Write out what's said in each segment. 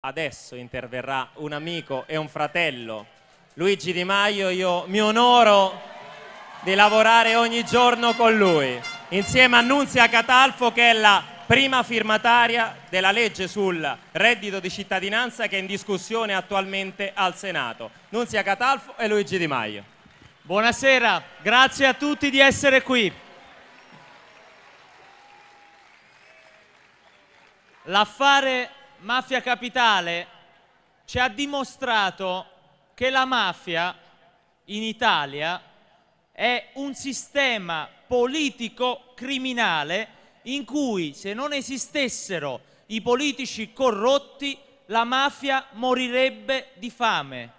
Adesso interverrà un amico e un fratello, Luigi Di Maio, io mi onoro di lavorare ogni giorno con lui, insieme a Nunzia Catalfo che è la prima firmataria della legge sul reddito di cittadinanza che è in discussione attualmente al Senato. Nunzia Catalfo e Luigi Di Maio. Buonasera, grazie a tutti di essere qui. L'affare Mafia Capitale ci ha dimostrato che la mafia in Italia è un sistema politico criminale in cui se non esistessero i politici corrotti la mafia morirebbe di fame.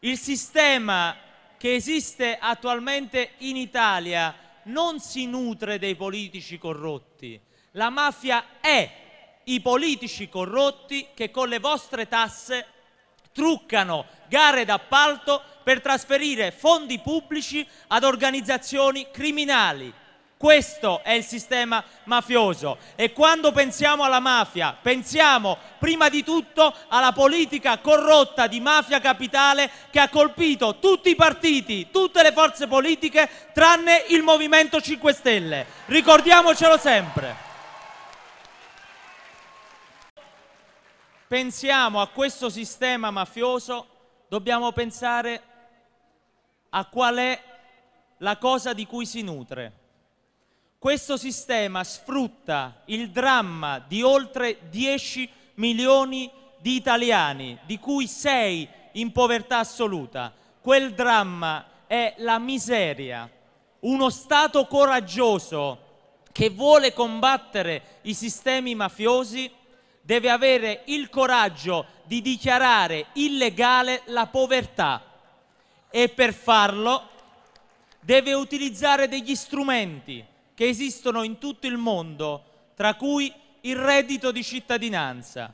Il sistema che esiste attualmente in Italia non si nutre dei politici corrotti, la mafia è i politici corrotti che con le vostre tasse truccano gare d'appalto per trasferire fondi pubblici ad organizzazioni criminali. Questo è il sistema mafioso e quando pensiamo alla mafia pensiamo prima di tutto alla politica corrotta di mafia capitale che ha colpito tutti i partiti, tutte le forze politiche tranne il Movimento 5 Stelle. Ricordiamocelo sempre. pensiamo a questo sistema mafioso, dobbiamo pensare a qual è la cosa di cui si nutre. Questo sistema sfrutta il dramma di oltre 10 milioni di italiani, di cui 6 in povertà assoluta. Quel dramma è la miseria. Uno Stato coraggioso che vuole combattere i sistemi mafiosi deve avere il coraggio di dichiarare illegale la povertà e per farlo deve utilizzare degli strumenti che esistono in tutto il mondo, tra cui il reddito di cittadinanza.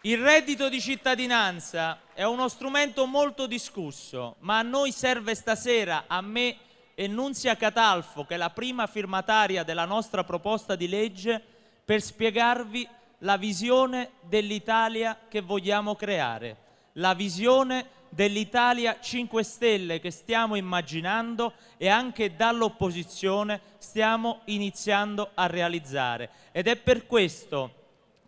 Il reddito di cittadinanza è uno strumento molto discusso, ma a noi serve stasera, a me e Nunzia Catalfo, che è la prima firmataria della nostra proposta di legge, per spiegarvi la visione dell'Italia che vogliamo creare, la visione dell'Italia 5 Stelle che stiamo immaginando e anche dall'opposizione stiamo iniziando a realizzare. Ed è per questo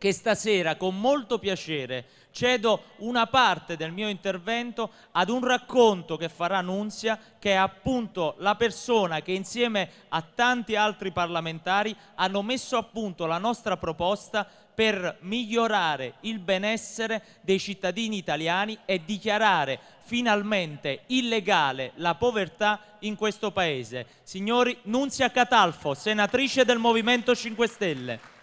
che stasera con molto piacere cedo una parte del mio intervento ad un racconto che farà Nunzia, che è appunto la persona che insieme a tanti altri parlamentari hanno messo a punto la nostra proposta per migliorare il benessere dei cittadini italiani e dichiarare finalmente illegale la povertà in questo Paese. Signori, Nunzia Catalfo, senatrice del Movimento 5 Stelle.